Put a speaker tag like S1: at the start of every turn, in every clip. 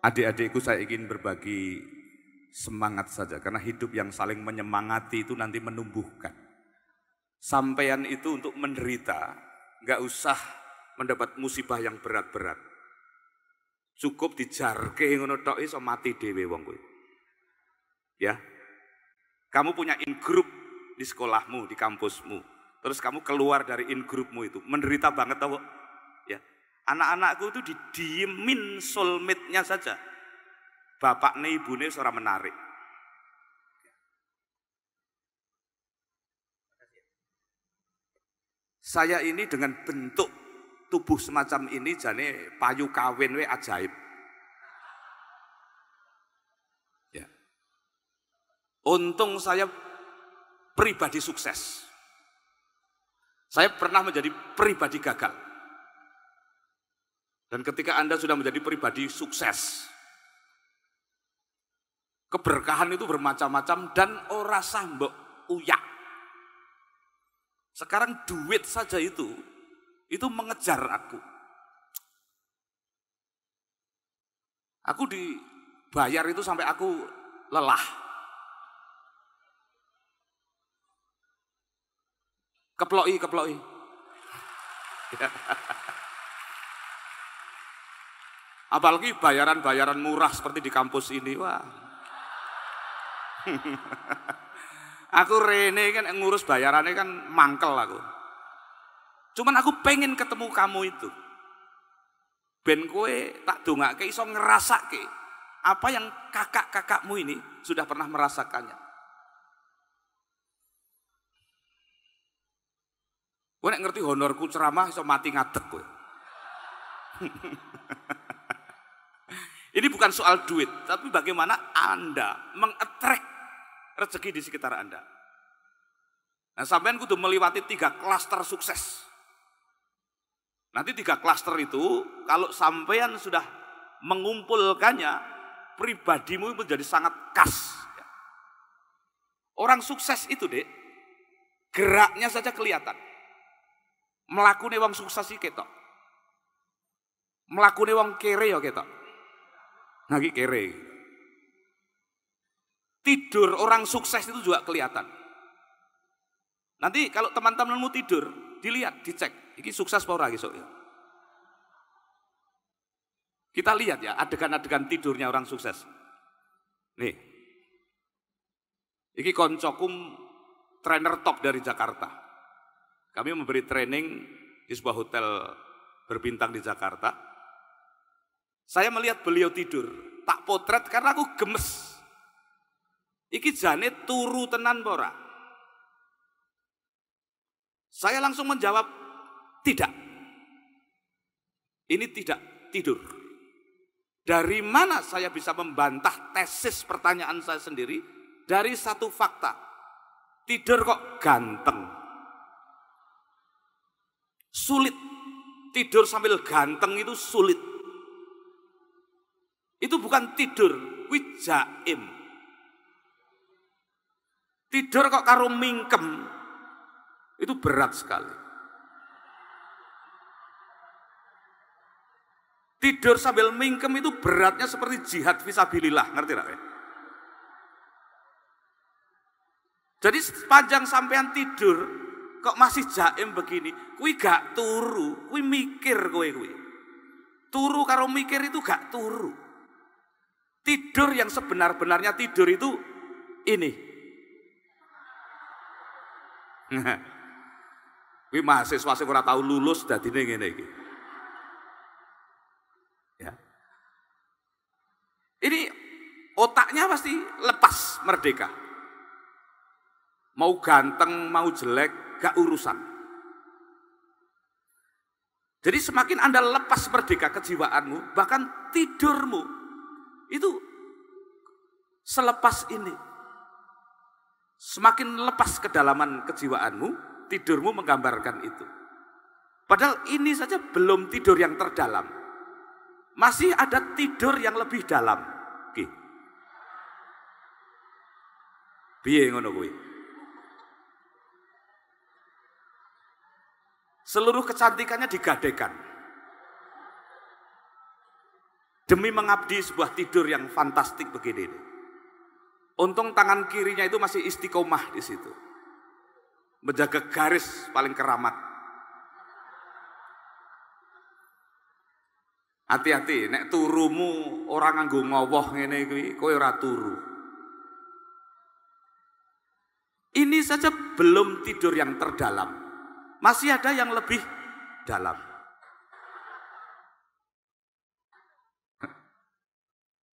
S1: adik-adikku saya ingin berbagi semangat saja karena hidup yang saling menyemangati itu nanti menumbuhkan. Sampean itu untuk menderita, nggak usah mendapat musibah yang berat-berat. Cukup dijarke ngono tok iso mati dhewe wong kuwi. Ya. Kamu punya in group di sekolahmu, di kampusmu. Terus kamu keluar dari in groupmu itu, menderita banget tau Anak-anakku itu didiemin soulmate-nya saja. Bapaknya ibunya seorang menarik. Saya ini dengan bentuk tubuh semacam ini jane payu kawin we ajaib. Ya. Untung saya pribadi sukses. Saya pernah menjadi pribadi gagal. Dan ketika Anda sudah menjadi pribadi sukses, keberkahan itu bermacam-macam dan ora sambok uyak. Sekarang duit saja itu, itu mengejar aku. Aku dibayar itu sampai aku lelah. Keploi, keploi. Apalagi bayaran-bayaran murah seperti di kampus ini. Wah. aku Rene kan ngurus bayarannya kan mangkel aku. Cuman aku pengen ketemu kamu itu. Ben kue tak ke iso ngerasake apa yang kakak-kakakmu ini sudah pernah merasakannya. Gue ngerti honorku ceramah iso mati ngadek gue. Ini bukan soal duit, tapi bagaimana Anda mengetrek rezeki di sekitar Anda. Nah, sampean kudu melewati tiga klaster sukses. Nanti tiga klaster itu, kalau sampean sudah mengumpulkannya, pribadimu menjadi sangat khas. Orang sukses itu, dek, geraknya saja kelihatan. Melakukan uang sukses sih ketok. Melakukan uang kere ya ketok. Nagi kere. Tidur orang sukses itu juga kelihatan. Nanti kalau teman-temanmu tidur, dilihat, dicek. Ini sukses apa orang besok ya? Kita lihat ya adegan-adegan tidurnya orang sukses. Nih. ini koncokum trainer top dari Jakarta. Kami memberi training di sebuah hotel berbintang di Jakarta saya melihat beliau tidur, tak potret karena aku gemes. Iki jane turu tenan pora. Saya langsung menjawab, tidak. Ini tidak tidur. Dari mana saya bisa membantah tesis pertanyaan saya sendiri? Dari satu fakta. Tidur kok ganteng. Sulit. Tidur sambil ganteng itu sulit. Itu bukan tidur, wijaim. Tidur kok karo mingkem. Itu berat sekali. Tidur sambil mingkem itu beratnya seperti jihad visabilillah, ngerti tidak ya? Jadi sepanjang sampean tidur kok masih jaim begini, kui gak turu, kui mikir kowe kui. Turu karo mikir itu gak turu. Tidur yang sebenar-benarnya tidur itu ini. Ini mahasiswa sing kurang tahu lulus dan ini ini. Ya. Ini otaknya pasti lepas merdeka. Mau ganteng, mau jelek, gak urusan. Jadi semakin Anda lepas merdeka kejiwaanmu, bahkan tidurmu itu selepas ini. Semakin lepas kedalaman kejiwaanmu, tidurmu menggambarkan itu. Padahal ini saja belum tidur yang terdalam. Masih ada tidur yang lebih dalam. Oke. ngono kuwi? Seluruh kecantikannya digadekan. Demi mengabdi sebuah tidur yang fantastik begini. Untung tangan kirinya itu masih istiqomah di situ. Menjaga garis paling keramat. Hati-hati, nek turumu orang nganggo ngowoh ngene kuwi, kowe ora turu. Ini saja belum tidur yang terdalam. Masih ada yang lebih dalam.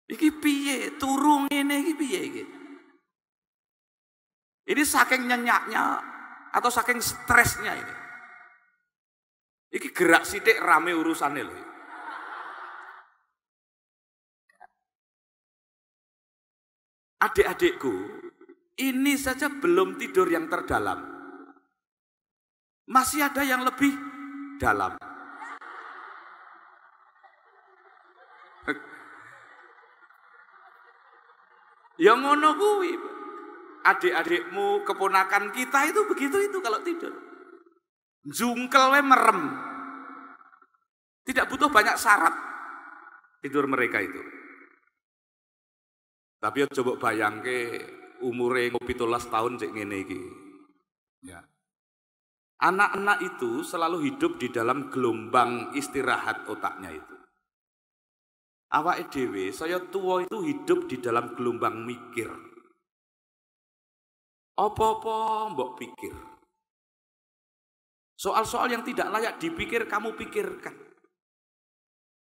S1: Iki piye, turung ini iki piye iki? Ini saking nyenyaknya atau saking stresnya ini. Iki gerak sidik rame urusannya loh. Adik-adikku, ini saja belum tidur yang terdalam. Masih ada yang lebih dalam. Ya ngono kuwi. Adik-adikmu, keponakan kita itu begitu itu kalau tidur. Jungkel we merem. Tidak butuh banyak syarat tidur mereka itu. Tapi ya coba bayangke umure 17 tahun cek ngene iki. Ya. Anak-anak itu selalu hidup di dalam gelombang istirahat otaknya itu awak dewe saya tua itu hidup di dalam gelombang
S2: mikir. Apa-apa mbok pikir.
S1: Soal-soal yang tidak layak dipikir kamu pikirkan.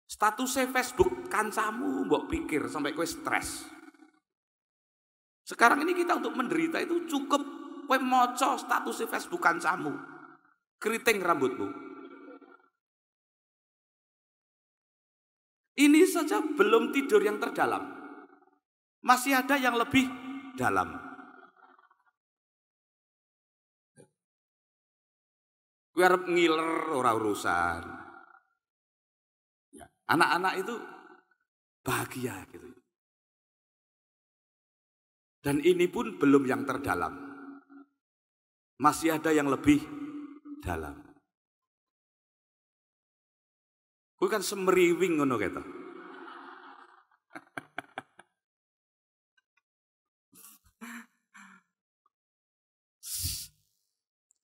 S1: Statusnya Facebook kancamu mbok pikir sampai kue stres. Sekarang ini kita untuk menderita itu cukup kue moco statusnya Facebook kancamu. Keriting rambutmu,
S2: Ini saja belum tidur yang terdalam. Masih ada yang lebih dalam. Gue harap ngiler orang urusan. Ya, anak-anak itu bahagia gitu. Dan ini pun belum yang terdalam. Masih ada yang lebih dalam. Kuwi kan semriwing ngono kata.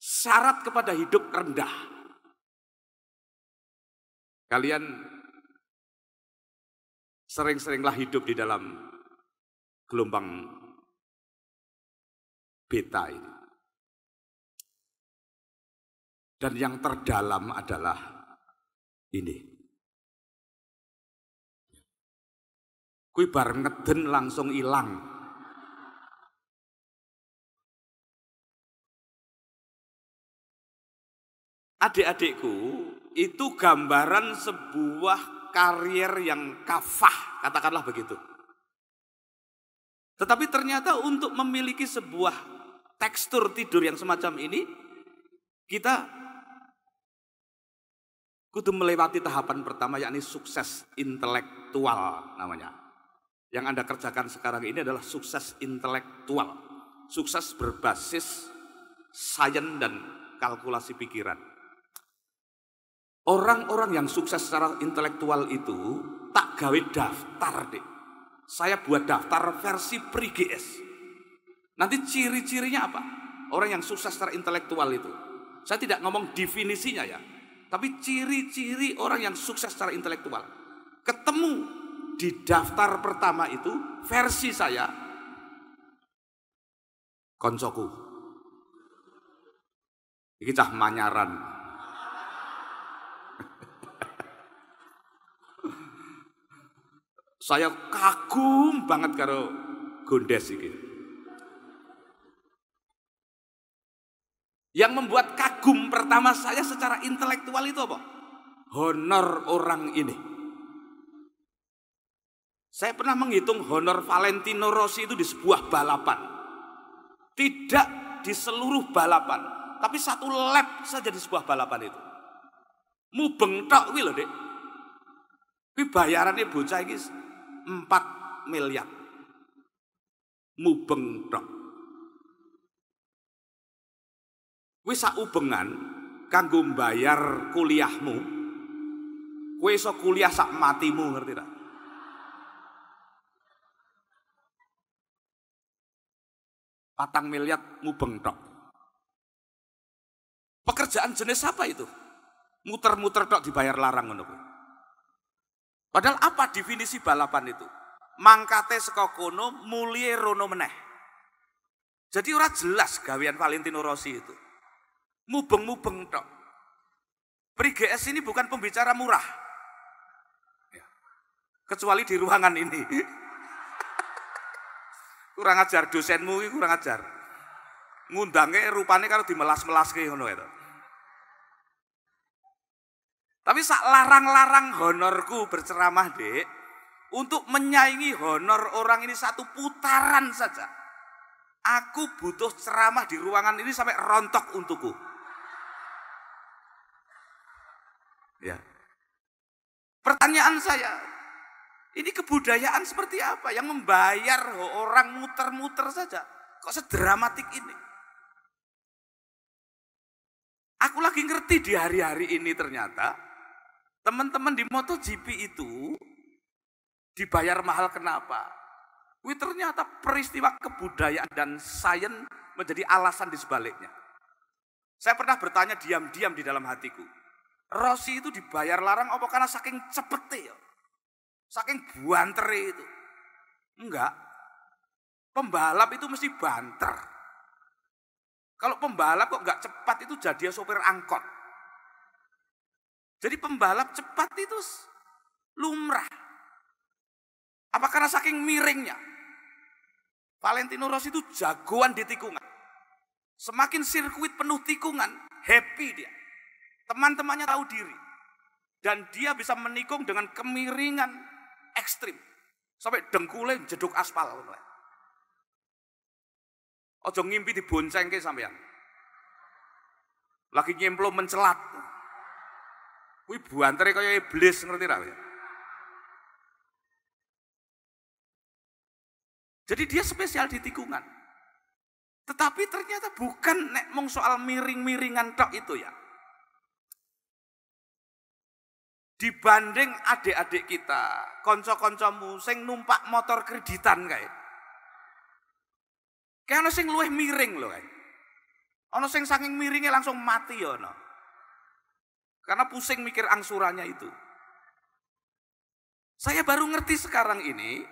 S2: Syarat kepada hidup rendah. Kalian sering-seringlah hidup di dalam gelombang beta ini. Dan yang terdalam adalah ini. Kui bar ngeden langsung hilang.
S1: Adik-adikku, itu gambaran sebuah karier yang kafah, katakanlah begitu. Tetapi ternyata untuk memiliki sebuah tekstur tidur yang semacam ini, kita kudu melewati tahapan pertama yakni sukses intelektual namanya. Yang Anda kerjakan sekarang ini adalah sukses intelektual, sukses berbasis sains dan kalkulasi pikiran. Orang-orang yang sukses secara intelektual itu tak gawe daftar deh. Saya buat daftar versi pre-GS. Nanti ciri-cirinya apa? Orang yang sukses secara intelektual itu. Saya tidak ngomong definisinya ya. Tapi ciri-ciri orang yang sukses secara intelektual. Ketemu di daftar pertama itu versi saya koncoku. Iki cah manyaran. saya kagum banget karo gondes iki. Yang membuat kagum pertama saya secara intelektual itu apa? Honor orang ini. Saya pernah menghitung honor Valentino Rossi itu di sebuah balapan. Tidak di seluruh balapan, tapi satu lap saja di sebuah balapan itu. Mubeng tok kuwi lho, Dik. Kuwi bayarane bocah iki 4 miliar. Mubeng tok. Kuwi sak ubengan kanggo bayar kuliahmu. Kuwi iso kuliah sak matimu, ngerti tak? Patang miliar mubeng tok. Pekerjaan jenis apa itu? Muter-muter tok dibayar larang ngono Padahal apa definisi balapan itu? Mangkate saka kono mulie rono meneh. Jadi ora jelas gawean Valentino Rossi itu. Mubeng-mubeng tok. GS ini bukan pembicara murah. Ya. Kecuali di ruangan ini. Kurang ajar dosenmu ini kurang ajar. Ngundangnya rupanya kalau dimelas-melas melas ngono itu. Tapi sak larang-larang honorku berceramah dek untuk menyaingi honor orang ini satu putaran saja. Aku butuh ceramah di ruangan ini sampai rontok untukku. Ya. Pertanyaan saya, ini kebudayaan seperti apa yang membayar orang muter-muter saja. Kok sedramatik ini? Aku lagi ngerti di hari-hari ini ternyata teman-teman di MotoGP itu dibayar mahal kenapa? Wih ternyata peristiwa kebudayaan dan sains menjadi alasan di sebaliknya. Saya pernah bertanya diam-diam di dalam hatiku. Rossi itu dibayar larang apa karena saking cepetnya Saking banter itu. Enggak. Pembalap itu mesti banter. Kalau pembalap kok enggak cepat itu jadi sopir angkot. Jadi pembalap cepat itu lumrah. Apa karena saking miringnya? Valentino Rossi itu jagoan di tikungan. Semakin sirkuit penuh tikungan, happy dia. Teman-temannya tahu diri. Dan dia bisa menikung dengan kemiringan ekstrim. Sampai dengkule jeduk aspal. Ojo ngimpi dibonceng ke sampean. Lagi nyemplung mencelat. Wih, buantere kaya iblis ngerti ra Jadi dia spesial di tikungan. Tetapi ternyata bukan nek mong soal miring-miringan tok itu ya. dibanding adik-adik kita, konco-koncomu sing numpak motor kreditan kae. Kayak sing luwih miring loh, kae. Ana sing saking miringnya langsung mati ya no. Karena pusing mikir angsurannya itu. Saya baru ngerti sekarang ini,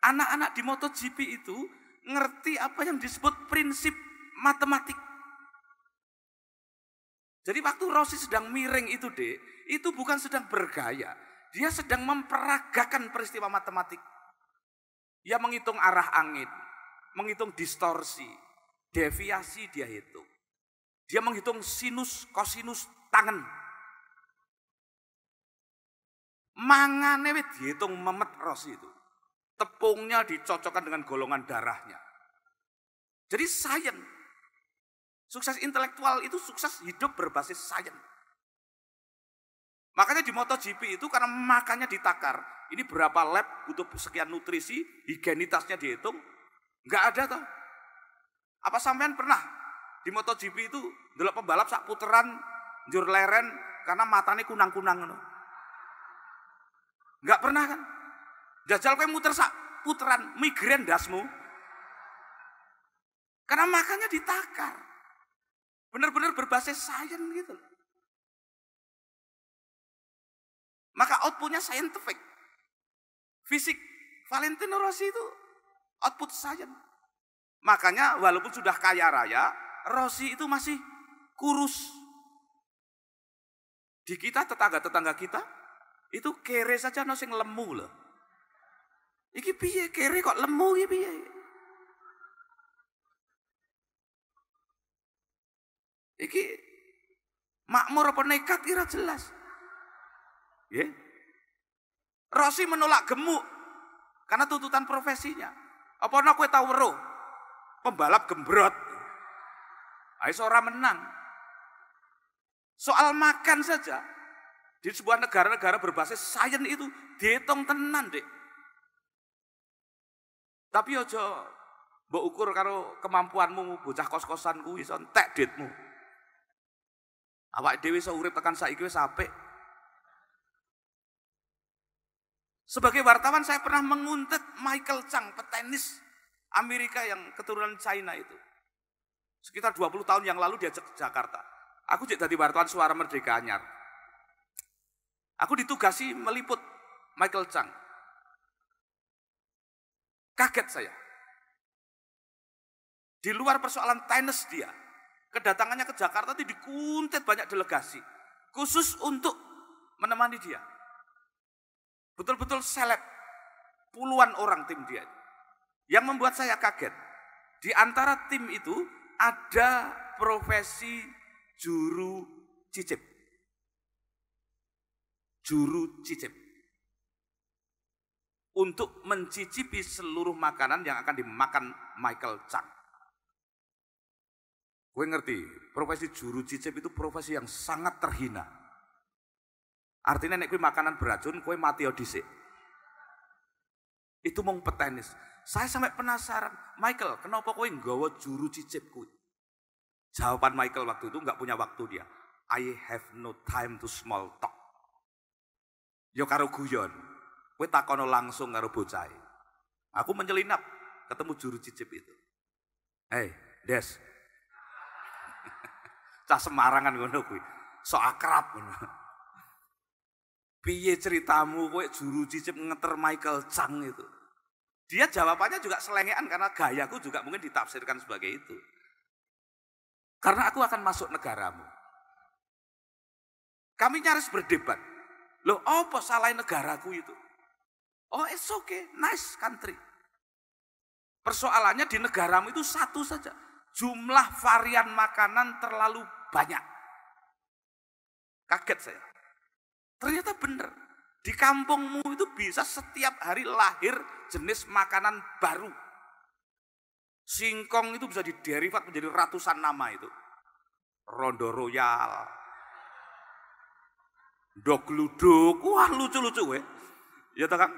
S1: anak-anak di MotoGP itu ngerti apa yang disebut prinsip matematik. Jadi waktu Rossi sedang miring itu, Dek, itu bukan sedang bergaya. Dia sedang memperagakan peristiwa matematik. Ia menghitung arah angin, menghitung distorsi, deviasi dia hitung. Dia menghitung sinus, kosinus tangan. Mangane dihitung memet ros itu. Tepungnya dicocokkan dengan golongan darahnya. Jadi sains. Sukses intelektual itu sukses hidup berbasis sains. Makanya di MotoGP itu karena makannya ditakar. Ini berapa lab butuh sekian nutrisi, higienitasnya dihitung. Enggak ada toh. Apa sampean pernah di MotoGP itu delok pembalap sak puteran jur leren karena matanya kunang-kunang ngono. Enggak pernah kan? Jajal kayak muter sak puteran migrain dasmu. Karena makannya ditakar. Benar-benar berbasis
S2: sains gitu loh. Maka outputnya
S1: scientific. Fisik. Valentino Rossi itu output science. Makanya walaupun sudah kaya raya, Rossi itu masih kurus. Di kita, tetangga-tetangga kita, itu kere saja no sing lemu loh. Iki piye kere kok lemu iki piye? Iki makmur apa nekat kira jelas. Yeah. Rosi menolak gemuk karena tuntutan profesinya. Apa nak kue tau Pembalap gembrot. Ayo seorang menang. Soal makan saja di sebuah negara-negara berbasis sains itu dihitung tenan, dek. Tapi ojo mbok ukur karo kemampuanmu bocah kos-kosan kuwi iso entek ditmu. Awak dhewe iso urip tekan saiki wis apik. Sebagai wartawan saya pernah menguntit Michael Chang, petenis Amerika yang keturunan China itu. Sekitar 20 tahun yang lalu diajak ke Jakarta. Aku jadi tadi wartawan suara Merdeka Anyar. Aku ditugasi meliput Michael Chang. Kaget saya. Di luar persoalan tenis dia, kedatangannya ke Jakarta itu dikuntit banyak delegasi. Khusus untuk menemani dia. Betul-betul seleb. Puluhan orang tim dia. Yang membuat saya kaget. Di antara tim itu ada profesi juru cicip. Juru cicip. Untuk mencicipi seluruh makanan yang akan dimakan Michael Chang. Gue ngerti, profesi juru cicip itu profesi yang sangat terhina. Artinya nek kue makanan beracun, kue mati odise. Ya itu mau petenis. Saya sampai penasaran, Michael, kenapa kue nggawa juru cicip kue? Jawaban Michael waktu itu nggak punya waktu dia. I have no time to small talk. Yo ya karo guyon. kue takono langsung karo bocai. E. Aku menyelinap ketemu juru cicip itu. Hei, Des. Cah Semarangan ngono kue, so akrab ngono. Piye ceritamu kowe juru cicip ngeter Michael Chang itu. Dia jawabannya juga selengean karena gayaku juga mungkin ditafsirkan sebagai itu. Karena aku akan masuk negaramu. Kami nyaris berdebat. Loh, apa salah negaraku itu? Oh, it's okay, nice country. Persoalannya di negaramu itu satu saja. Jumlah varian makanan terlalu banyak. Kaget saya. Ternyata benar. Di kampungmu itu bisa setiap hari lahir jenis makanan baru. Singkong itu bisa diderivat menjadi ratusan nama itu. Rondo Royal. Dogluduk. Wah lucu-lucu weh. Ya tak kan?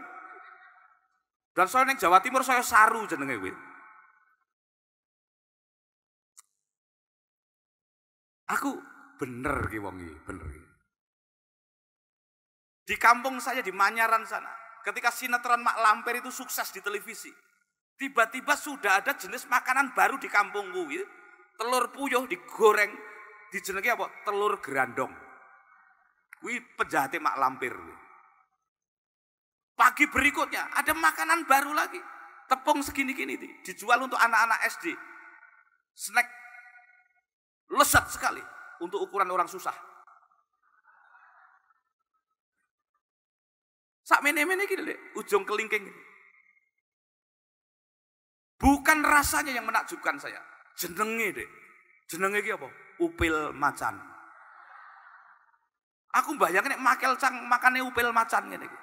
S1: Dan soalnya di Jawa Timur saya saru jenenge weh. Aku bener ki wong bener ki. Di kampung saya di Manyaran sana, ketika sinetron Mak Lampir itu sukses di televisi, tiba-tiba sudah ada jenis makanan baru di kampung gitu. Ya. Telur puyuh digoreng, dijenengi apa? Telur gerandong. Wih penjahatnya Mak Lampir. Pagi berikutnya ada makanan baru lagi. Tepung segini-gini dijual untuk anak-anak SD. Snack lezat sekali untuk ukuran orang susah. Sak mene-mene gini deh, ujung kelingking Bukan rasanya yang menakjubkan saya. Jenenge deh. Jenenge iki apa? Upil macan. Aku bayangin nek makel cang makane upil macan ngene iki.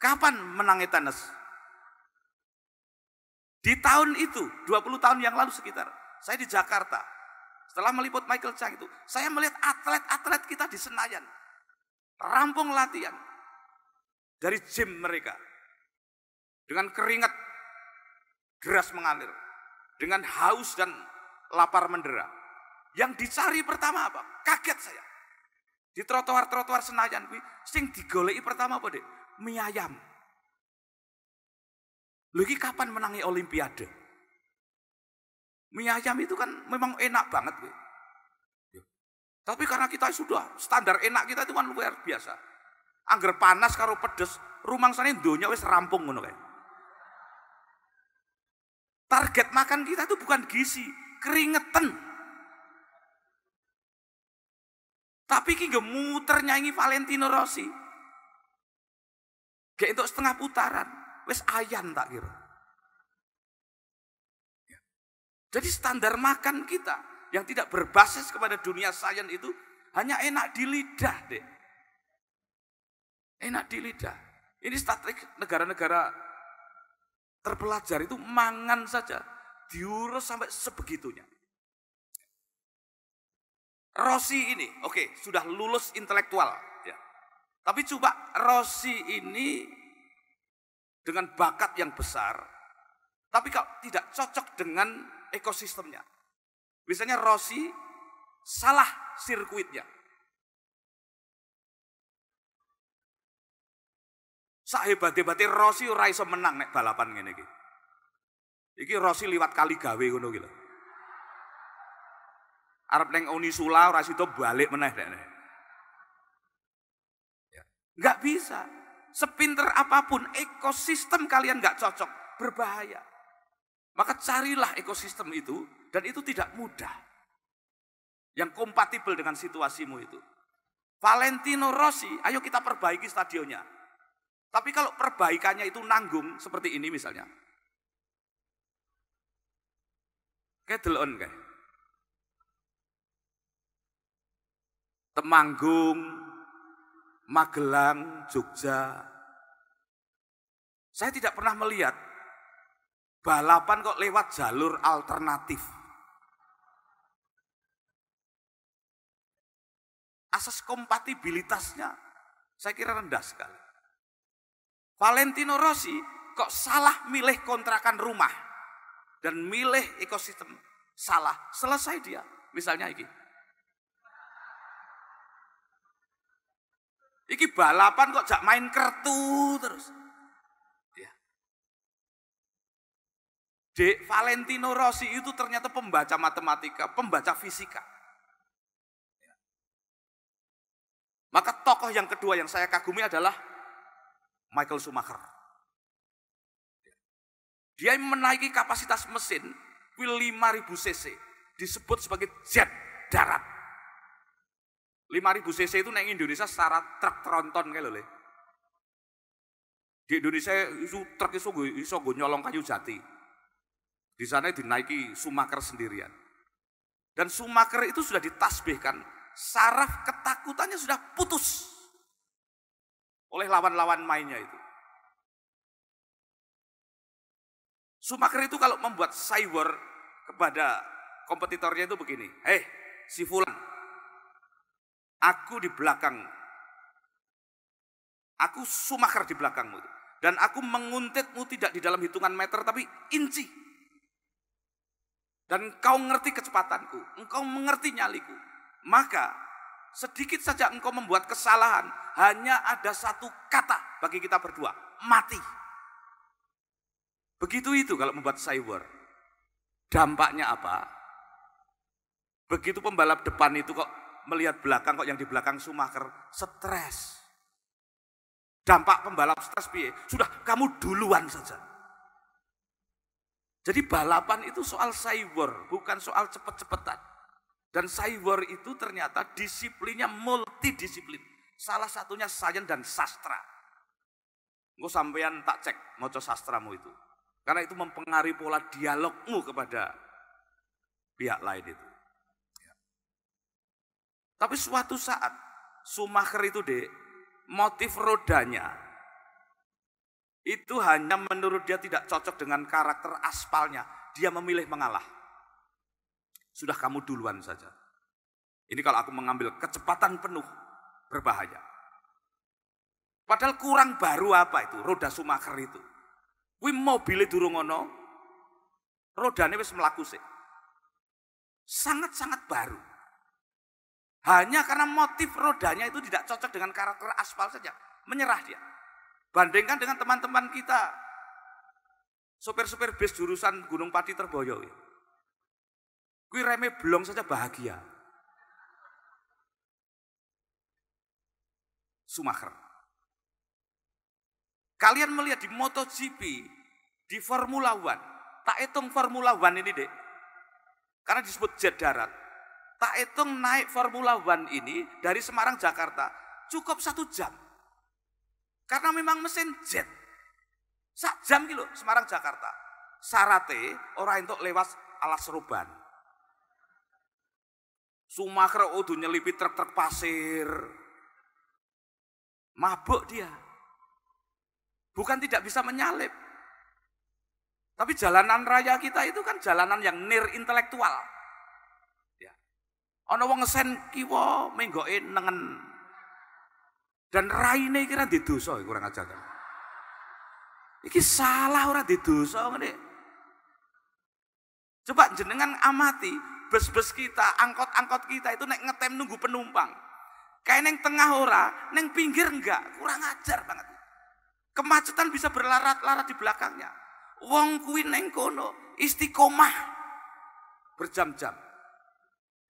S1: Kapan menangi e tenis? Di tahun itu, 20 tahun yang lalu sekitar, saya di Jakarta. Setelah meliput Michael Chang itu, saya melihat atlet-atlet kita di Senayan. Rampung latihan, dari gym mereka. Dengan keringat deras mengalir, dengan haus dan lapar mendera. Yang dicari pertama apa? Kaget saya. Di trotoar-trotoar Senayan kuwi sing digolei pertama apa, deh? Mie ayam. lagi kapan menangi olimpiade? Mie ayam itu kan memang enak banget Tapi karena kita sudah standar enak kita itu kan luar biasa. Angger panas karo pedes, rumangsane donya wis rampung ngono kae. Target makan kita itu bukan gizi, keringetan. Tapi ki muter nyanyi Valentino Rossi. kayak itu setengah putaran, wes ayam tak kira. Ya. Jadi standar makan kita yang tidak berbasis kepada dunia sains itu hanya enak di lidah deh. Enak di lidah. Ini statik negara-negara terpelajar itu mangan saja. Diurus sampai sebegitunya. Rossi ini, oke, okay, sudah lulus intelektual. Ya. Tapi coba Rossi ini dengan bakat yang besar, tapi kalau tidak cocok dengan ekosistemnya. misalnya Rossi salah
S2: sirkuitnya.
S1: Sahebat-hebate Rossi ora iso menang nek balapan ngene gini Iki Rossi lewat kali gawe ngono gila, lho. Arep neng Uni Sula ora sida balik meneh nek. Ya. bisa. Sepinter apapun ekosistem kalian enggak cocok, berbahaya. Maka carilah ekosistem itu dan itu tidak mudah. Yang kompatibel dengan situasimu itu. Valentino Rossi, ayo kita perbaiki stadionnya. Tapi kalau perbaikannya itu nanggung seperti ini misalnya. Kayak delon kayak. Temanggung, Magelang, Jogja. Saya tidak pernah melihat balapan kok lewat jalur alternatif. Asas kompatibilitasnya saya kira rendah sekali. Valentino Rossi kok salah milih kontrakan rumah dan milih ekosistem salah, selesai dia. Misalnya iki. Iki balapan kok jak main kartu terus. Ya. De Valentino Rossi itu ternyata pembaca matematika, pembaca fisika. Ya. Maka tokoh yang kedua yang saya kagumi adalah Michael Schumacher. Dia menaiki kapasitas mesin 5000 cc disebut sebagai jet darat. 5000 cc itu naik Indonesia secara truk tronton kayak loh. Di Indonesia itu truk iso iso nyolong kayu jati. Di sana dinaiki Sumaker sendirian. Dan Sumaker itu sudah ditasbihkan, saraf ketakutannya sudah putus oleh lawan-lawan mainnya itu. Sumaker itu kalau membuat cyber kepada kompetitornya itu begini, hei si Fulan, aku di belakang, aku Sumaker di belakangmu, dan aku menguntitmu tidak di dalam hitungan meter tapi inci. Dan kau ngerti kecepatanku, engkau mengerti nyaliku, maka sedikit saja engkau membuat kesalahan, hanya ada satu kata bagi kita berdua, mati. Begitu itu kalau membuat cyber. Dampaknya apa? Begitu pembalap depan itu kok melihat belakang, kok yang di belakang sumaker stres. Dampak pembalap stres piye? Sudah kamu duluan saja. Jadi balapan itu soal cyber, bukan soal cepet-cepetan. Dan cyber itu ternyata disiplinnya multidisiplin. Salah satunya sains dan sastra. Engkau sampean tak cek moco sastramu itu. Karena itu mempengaruhi pola dialogmu kepada pihak lain itu. Ya. Tapi suatu saat Sumaker itu deh motif rodanya itu hanya menurut dia tidak cocok dengan karakter aspalnya. Dia memilih mengalah. Sudah kamu duluan saja. Ini kalau aku mengambil kecepatan penuh, berbahaya. Padahal kurang baru apa itu, roda Sumaker itu. wim mobile itu ana. Rodane wis melaku sih. Sangat-sangat baru. Hanya karena motif rodanya itu tidak cocok dengan karakter aspal saja, menyerah dia. Bandingkan dengan teman-teman kita. Sopir-sopir bis jurusan Gunung Pati Terboyo. Ya. Kui reme belum saja bahagia. Sumaker. Kalian melihat di MotoGP, di Formula One, tak hitung Formula One ini dek, karena disebut jet darat. Tak hitung naik Formula One ini dari Semarang Jakarta cukup satu jam, karena memang mesin jet. satu jam gitu Semarang Jakarta. Sarate orang itu lewat alas ruban. Sumaker udah oh, nyelipi truk-truk pasir. Mabuk dia. Bukan tidak bisa menyalip. Tapi jalanan raya kita itu kan jalanan yang nir intelektual. Ya. Ono wong ngesen kiwa menggoke nengen. Dan raine kira di dosa kurang ajar. Iki salah orang di dosa Coba jenengan amati, bus-bus kita, angkot-angkot kita itu naik ngetem nunggu penumpang. Kayak neng tengah ora, neng pinggir enggak, kurang ajar banget. Kemacetan bisa berlarat-larat di belakangnya. Wong kuwi neng kono istiqomah berjam-jam.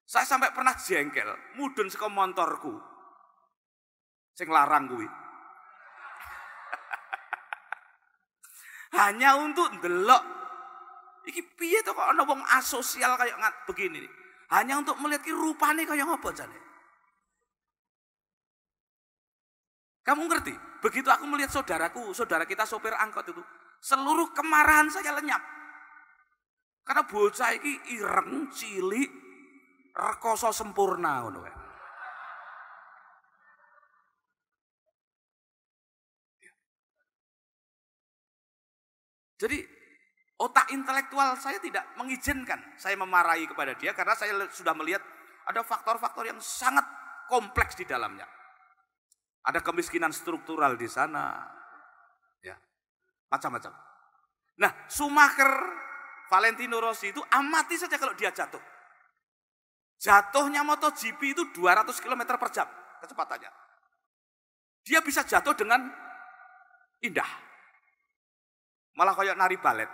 S1: Saya sampai pernah jengkel, mudun saka motorku. Sing larang kuwi. Hanya untuk delok Iki piye to kok ana wong asosial kayak ngat begini. Hanya untuk melihat ki rupane kaya ngopo jane. Kamu ngerti? Begitu aku melihat saudaraku, saudara kita sopir angkot itu, seluruh kemarahan saya lenyap. Karena bocah iki ireng, cilik, rekoso sempurna ngono kae. Jadi Otak intelektual saya tidak mengizinkan saya memarahi kepada dia karena saya sudah melihat ada faktor-faktor yang sangat kompleks di dalamnya. Ada kemiskinan struktural di sana. Ya. Macam-macam. Nah, Sumaker Valentino Rossi itu amati saja kalau dia jatuh. Jatuhnya MotoGP itu 200 km per jam kecepatannya. Dia bisa jatuh dengan indah. Malah kayak nari balet.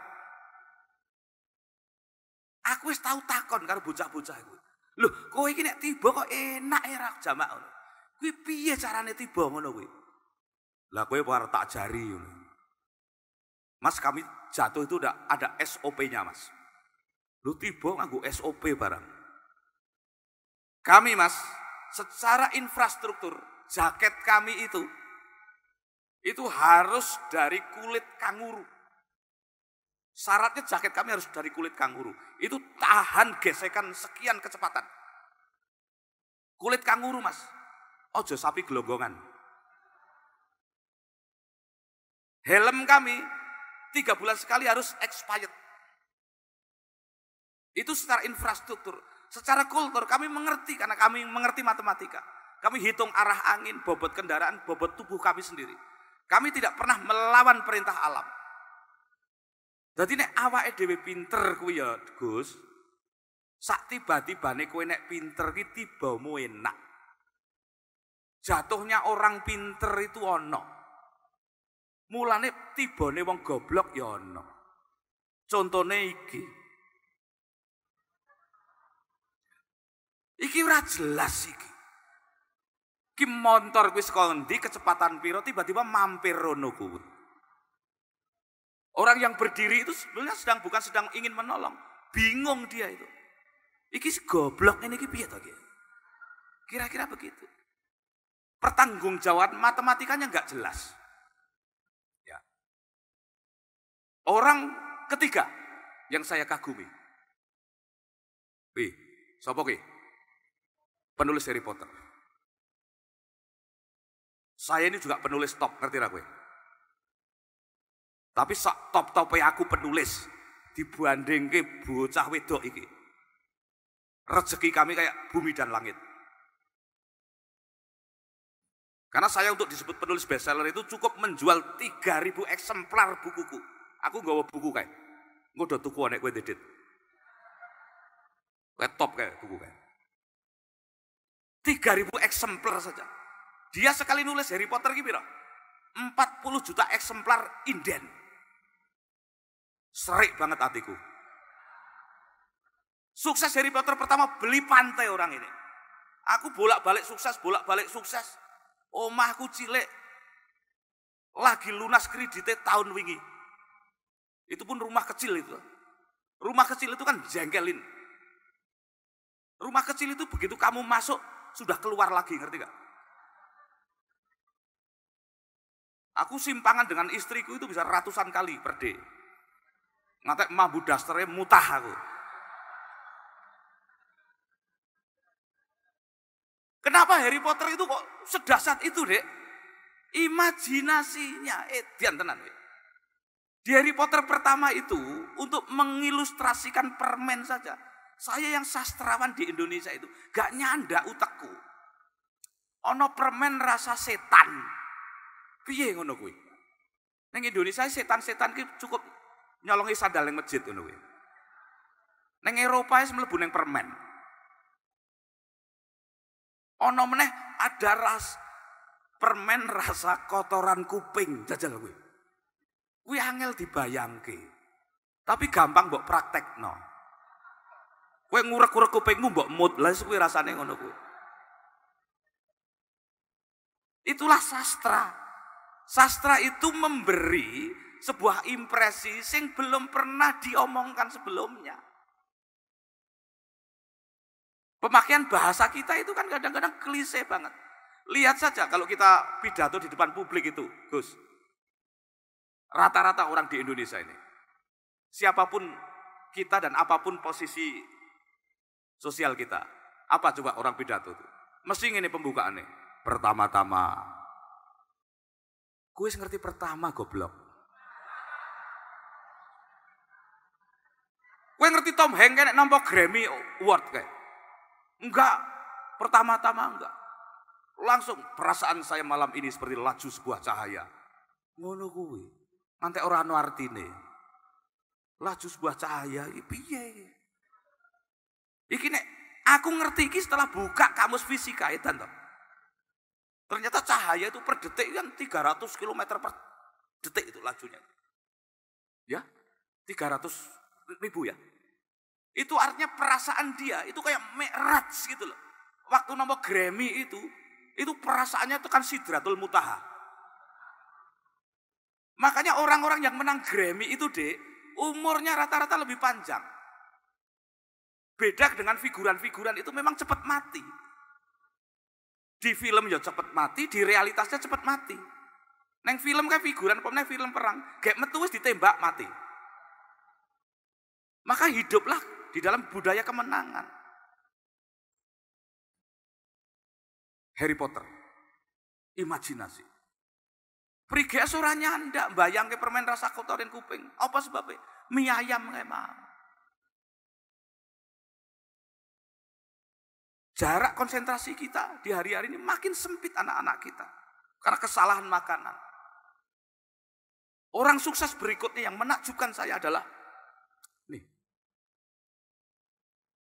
S1: Aku wis tau takon karo bocah-bocah iku. Loh, kowe iki nek tiba kok enak era ya, jamak ngono. Kuwi piye carane tiba ngono kuwi? Lah kowe ora tak jari ngono. Mas kami jatuh itu udah ada SOP-nya, Mas. Lu tiba nganggo SOP barang. Kami, Mas, secara infrastruktur jaket kami itu itu harus dari kulit kanguru. Syaratnya jaket kami harus dari kulit kanguru itu tahan gesekan sekian kecepatan. Kulit kanguru mas, ojo sapi gelonggongan. Helm kami tiga bulan sekali harus expired. Itu secara infrastruktur, secara kultur kami mengerti karena kami mengerti matematika. Kami hitung arah angin, bobot kendaraan, bobot tubuh kami sendiri. Kami tidak pernah melawan perintah alam. Jadi nek awak edw pinter kuwi ya, Gus. saat tiba tiba nek kowe nek pinter tiba tibamu enak. Jatuhnya orang pinter itu ono. Mulane tibane wong goblok ya ono. Contone iki. Iki ora jelas iki. Ki motor kuwi saka kecepatan piro tiba-tiba mampir rono kuwi. Orang yang berdiri itu sebenarnya sedang bukan sedang ingin menolong, bingung dia itu. Iki goblok ini iki piye Kira-kira begitu. Pertanggungjawaban matematikanya nggak jelas. Ya. Orang ketiga yang saya
S2: kagumi. Wih, sapa Penulis Harry Potter. Saya ini juga penulis top, ngerti ra
S1: tapi sok top top aku penulis dibanding ke bocah wedok iki. Rezeki kami kayak bumi dan langit. Karena saya untuk disebut penulis bestseller itu cukup menjual 3000 eksemplar bukuku. Aku mau buku kayak. Gue udah tuku anek gue dedit. Kayak top kayak buku kayak. 3000 eksemplar saja. Dia sekali nulis Harry Potter gimana? 40 juta eksemplar inden. Serik banget hatiku. Sukses Harry Potter pertama beli pantai orang ini. Aku bolak-balik sukses, bolak-balik sukses. Omahku cilik. Lagi lunas kreditnya tahun wingi. Itu pun rumah kecil itu. Rumah kecil itu kan jengkelin. Rumah kecil itu begitu kamu masuk, sudah keluar lagi, ngerti gak? Aku simpangan dengan istriku itu bisa ratusan kali per day. Nanti mambu budasternya mutah aku. Kenapa Harry Potter itu kok sedasat itu, Dek? Imajinasinya eh dian tenan, Dek. Di Harry Potter pertama itu untuk mengilustrasikan permen saja. Saya yang sastrawan di Indonesia itu gak nyanda utakku. Ono permen rasa setan. Piye ngono kuwi? Yang Indonesia setan-setan ki cukup nyolongi sandal yang masjid ngono kuwi. Neng Eropa wis mlebu neng permen. oh meneh ada ras permen rasa kotoran kuping jajal kuwi. Kuwi angel dibayangke. Tapi gampang mbok praktekno. Kowe ngurek ngurek kupingmu buat mood, lha kuwi rasane ngono kuwi. Itulah sastra. Sastra itu memberi sebuah impresi sing belum pernah diomongkan sebelumnya. Pemakaian bahasa kita itu kan kadang-kadang klise banget. Lihat saja kalau kita pidato di depan publik itu, Gus. Rata-rata orang di Indonesia ini. Siapapun kita dan apapun posisi sosial kita. Apa coba orang pidato itu? Mesti ini pembukaannya. Pertama-tama. Gue ngerti pertama goblok. Kowe ngerti Tom Hanks kena nampa Grammy Award kayak? Enggak. Pertama-tama enggak. Langsung perasaan saya malam ini seperti laju sebuah cahaya. Ngono kuwi. Nanti orang nuar tine, Laju sebuah cahaya iki piye? Iki nek aku ngerti iki setelah buka kamus fisika itu, to. Ternyata cahaya itu per detik kan 300 kilometer per detik itu lajunya. Ya, 300 ribu ya. Itu artinya perasaan dia itu kayak merat gitu loh. Waktu nama Grammy itu, itu perasaannya itu kan sidratul mutaha. Makanya orang-orang yang menang Grammy itu deh, umurnya rata-rata lebih panjang. Beda dengan figuran-figuran itu memang cepat mati. Di film ya cepat mati, di realitasnya cepat mati. Neng film kan figuran, neng film perang. Gak metu ditembak mati. Maka hiduplah di dalam budaya kemenangan. Harry Potter. Imajinasi. Prigea suranya anda, bayang ke permen rasa kotorin kuping. Apa sebabnya? Mie ayam emang. Jarak konsentrasi kita di hari-hari ini makin sempit anak-anak kita. Karena kesalahan makanan. Orang sukses berikutnya yang menakjubkan saya adalah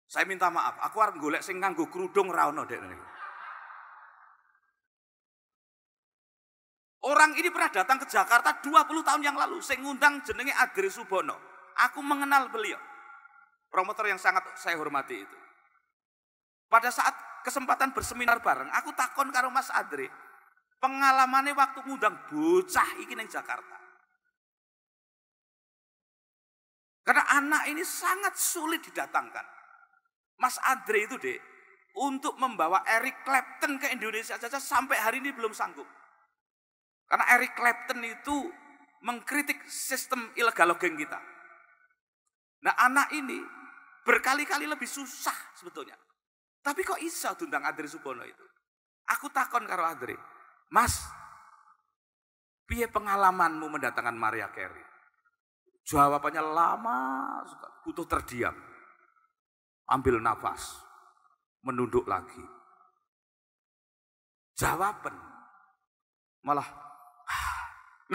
S1: Saya minta maaf, aku harus golek sing nganggo kerudung ra ono dek Orang ini pernah datang ke Jakarta 20 tahun yang lalu, saya ngundang jenenge Agri Subono. Aku mengenal beliau. Promotor yang sangat saya hormati itu. Pada saat kesempatan berseminar bareng, aku takon karo Mas Adri, pengalamannya waktu ngundang bocah iki neng Jakarta. Karena anak ini sangat sulit didatangkan. Mas Andre itu deh untuk membawa Eric Clapton ke Indonesia saja sampai hari ini belum sanggup. Karena Eric Clapton itu mengkritik sistem ilegal logging kita. Nah anak ini berkali-kali lebih susah sebetulnya. Tapi kok bisa tundang Andre Subono itu? Aku takon karo Andre, Mas, piye pengalamanmu mendatangkan Maria Carey? Jawabannya lama, butuh terdiam. Ambil nafas. Menunduk lagi. Jawaban. Malah, ah,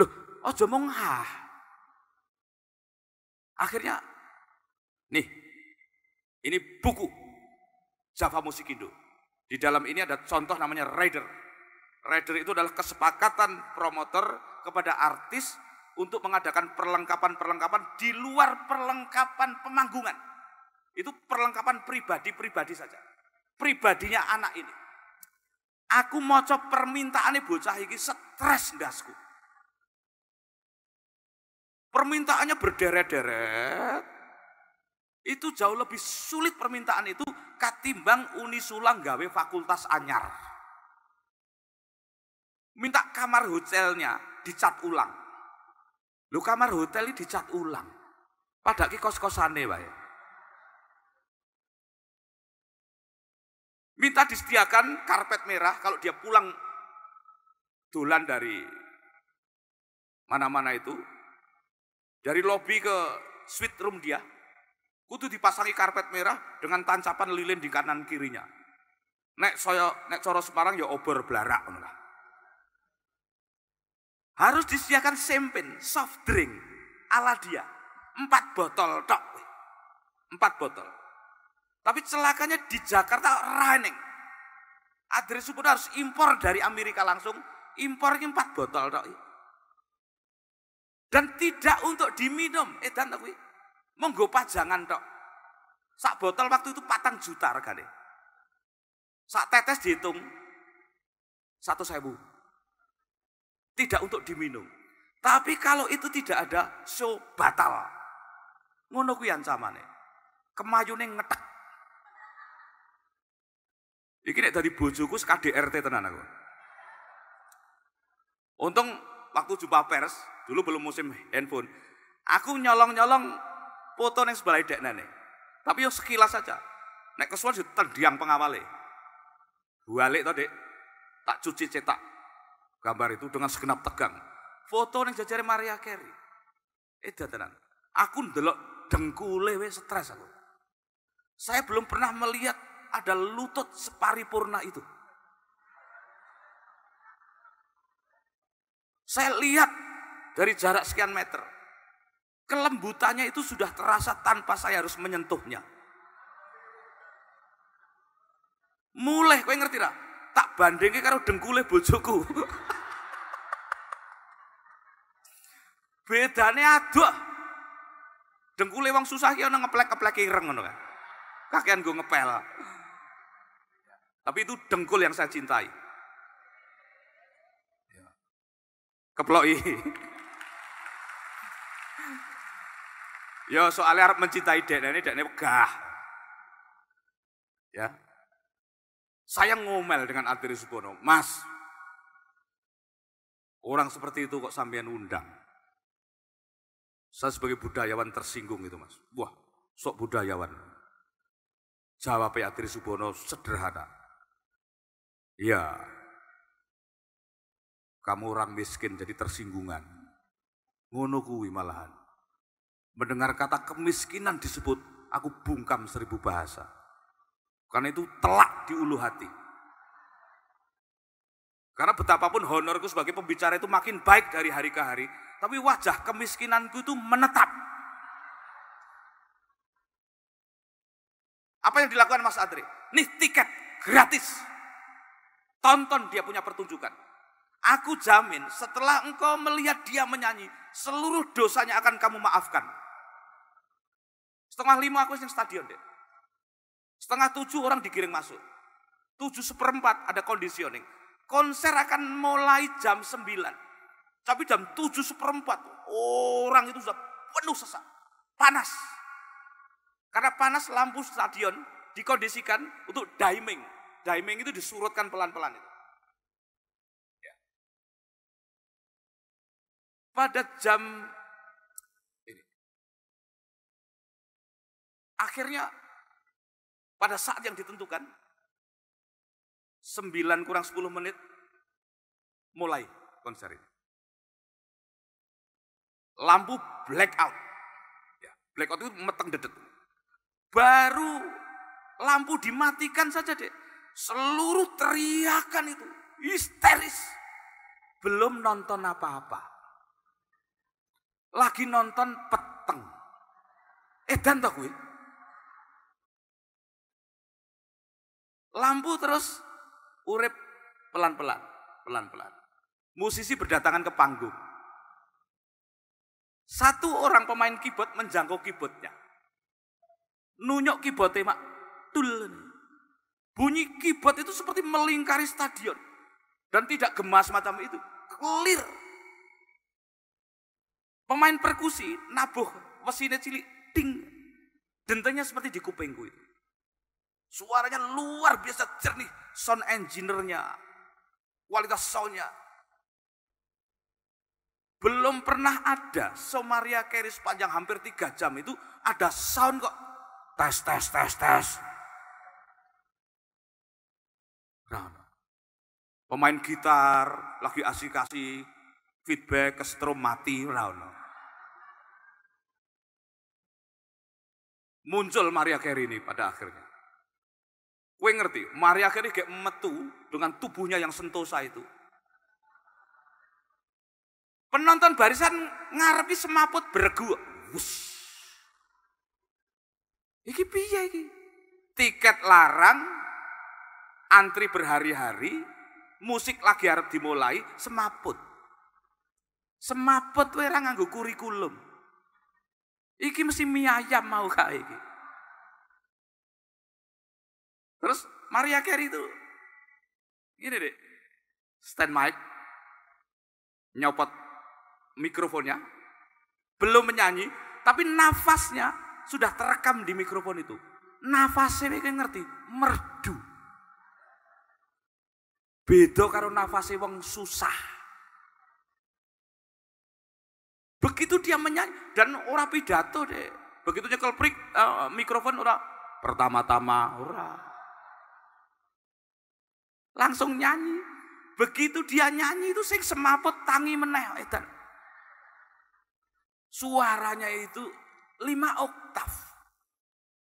S1: loh,
S2: oh jomong ah.
S1: Akhirnya, nih, ini buku Java Musik Indo. Di dalam ini ada contoh namanya rider. Rider itu adalah kesepakatan promotor kepada artis untuk mengadakan perlengkapan-perlengkapan di luar perlengkapan pemanggungan. Itu perlengkapan pribadi-pribadi saja. Pribadinya anak ini. Aku mau permintaan permintaan bocah ini stres dasku. Permintaannya berderet-deret. Itu jauh lebih sulit permintaan itu katimbang Uni Sulang gawe fakultas anyar. Minta kamar hotelnya dicat ulang. Lu kamar hotel dicat ulang. Padahal kos kosane Pak.
S2: Minta disediakan karpet
S1: merah kalau dia pulang dolan dari mana-mana itu, dari lobby ke suite room dia, kudu dipasangi karpet merah dengan tancapan lilin di kanan kirinya. Nek saya nek coro Semarang ya obor belarak Harus disediakan sempin soft drink ala dia. Empat botol tok. Empat botol. Tapi celakanya di Jakarta running. Adres pun harus impor dari Amerika langsung. Impornya empat botol. Dok. Dan tidak untuk diminum. Eh dan tapi monggo pajangan dok. Sak botol waktu itu patang juta regane. Sak tetes dihitung satu sewu. Tidak untuk diminum. Tapi kalau itu tidak ada, so batal. Ngono kuwi ancamane. Kemayune ngetek Iki nek dari bojoku RT tenan aku. Untung waktu jumpa pers, dulu belum musim handphone. Aku nyolong-nyolong foto yang sebelah dek nene. Tapi yo sekilas saja. Nek kesuwen terdiang pengawale. Balik to, Dek. Tak cuci cetak gambar itu dengan segenap tegang. Foto yang jajari Maria Carey. Edan tenan. Aku ndelok dengkule wis stres aku. Saya belum pernah melihat ada lutut separipurna itu. Saya lihat dari jarak sekian meter. Kelembutannya itu sudah terasa tanpa saya harus menyentuhnya. Mulai, kau ngerti tidak? Tak kalau karo dengkule bojoku. Bedanya aduh. Dengkule wong susah ya ngeplek keplek ireng ngono kan. Kakean gue ngepel. Tapi itu dengkul yang saya cintai. Ya. Keploi. Ya soalnya harap mencintai dek ini ini pegah. Ya. Saya ngomel dengan Adri Subono, Mas, orang seperti itu kok sampean undang. Saya sebagai budayawan tersinggung itu mas. Wah, sok budayawan. Jawabnya Adri Subono sederhana. Ya, kamu orang miskin jadi tersinggungan. Ngono kuwi malahan. Mendengar kata kemiskinan disebut, aku bungkam seribu bahasa. Karena itu telak di ulu hati. Karena betapapun honorku sebagai pembicara itu makin baik dari hari ke hari, tapi wajah kemiskinanku itu menetap. Apa yang dilakukan Mas Adri? Nih tiket gratis. Tonton dia punya pertunjukan. Aku jamin setelah engkau melihat dia menyanyi, seluruh dosanya akan kamu maafkan. Setengah lima aku yang stadion deh. Setengah tujuh orang digiring masuk. Tujuh seperempat ada conditioning. Konser akan mulai jam sembilan. Tapi jam tujuh seperempat orang itu sudah penuh sesak. Panas. Karena panas lampu stadion dikondisikan untuk diming. Daiming itu disurutkan pelan-pelan itu. Ya. Pada
S2: jam ini, akhirnya pada saat yang ditentukan, 9
S1: kurang 10 menit mulai konser ini. Lampu black out, Ya, out itu meteng dedet. Baru lampu dimatikan saja deh. Seluruh teriakan itu histeris. Belum nonton apa-apa. Lagi nonton peteng. eh tak gue. Lampu terus urep pelan-pelan, pelan-pelan. Musisi berdatangan ke panggung. Satu orang pemain keyboard menjangkau keyboardnya. Nunyok keyboardnya mak tul. Bunyi kibat itu seperti melingkari stadion. Dan tidak gemas macam itu. Clear. Pemain perkusi nabuh mesinnya cilik ting. Dentengnya seperti di kupingku itu. Suaranya luar biasa jernih. Sound engineer-nya. Kualitas sound-nya. Belum pernah ada Somaria Carey sepanjang hampir tiga jam itu ada sound kok. Tes, tes, tes, tes Nah, nah, pemain gitar lagi asik-asik, feedback ke strum mati ora nah, nah. Muncul Maria Carey ini pada akhirnya. Kue ngerti, Maria Carey kayak metu dengan tubuhnya yang sentosa itu. Penonton barisan ngarepi semaput beregu. Wush. Iki piye iki? Tiket larang, antri berhari-hari, musik lagi harap dimulai, semaput. Semaput kowe nganggu kurikulum. Iki mesti mie ayam mau kaya iki. Terus Maria Carey itu gini deh, stand mic, nyopot mikrofonnya, belum menyanyi, tapi nafasnya sudah terekam di mikrofon itu. Nafasnya mereka ngerti, merdu. Beda karo nafasnya wong susah. Begitu dia menyanyi dan ora pidato deh. Begitu nyekel prik uh, mikrofon ora pertama-tama ora. Langsung nyanyi. Begitu dia nyanyi itu sing semaput tangi meneh edan. Suaranya itu lima oktav.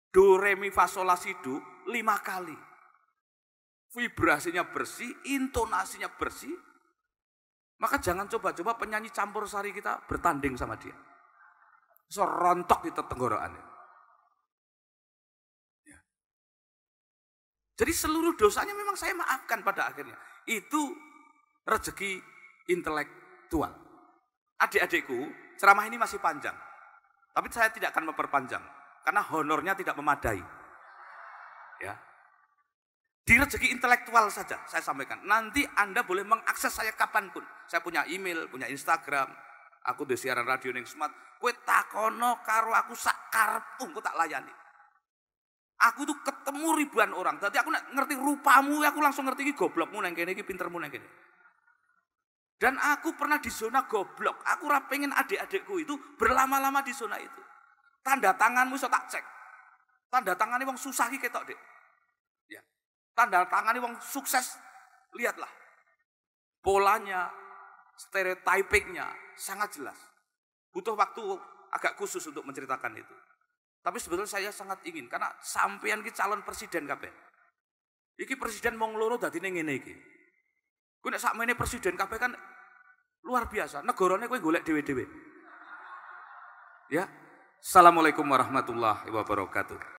S1: Do re mi fa sol la si do lima kali vibrasinya bersih, intonasinya bersih, maka jangan coba-coba penyanyi campur sari kita bertanding sama dia. Serontok kita tenggorokannya. Ya. Jadi seluruh dosanya memang saya maafkan pada akhirnya. Itu rezeki intelektual. Adik-adikku, ceramah ini masih panjang. Tapi saya tidak akan memperpanjang. Karena honornya tidak memadai. Ya, di rezeki intelektual saja saya sampaikan. Nanti Anda boleh mengakses saya kapanpun. Saya punya email, punya Instagram. Aku di siaran radio yang smart. Kue takono karo aku sak pun tak layani. Aku tuh ketemu ribuan orang. Tadi aku ngerti rupamu, aku langsung ngerti ini goblokmu neng kene, ini pintermu neng kene. Dan aku pernah di zona goblok. Aku rapengin adik-adikku itu berlama-lama di zona itu. Tanda tanganmu so tak cek. Tanda tangannya wong susah iki ketok, Dek. Tanda tangan wong sukses. Lihatlah. Polanya, stereotypingnya sangat jelas. Butuh waktu agak khusus untuk menceritakan itu. Tapi sebetulnya saya sangat ingin karena sampean ki calon presiden kabeh. Iki presiden mau ngeluruh dadi ning ngene iki. Kuwi nek sakmene presiden kabeh kan luar biasa. Negarane kowe golek dhewe-dhewe. Ya. Assalamualaikum warahmatullahi wabarakatuh.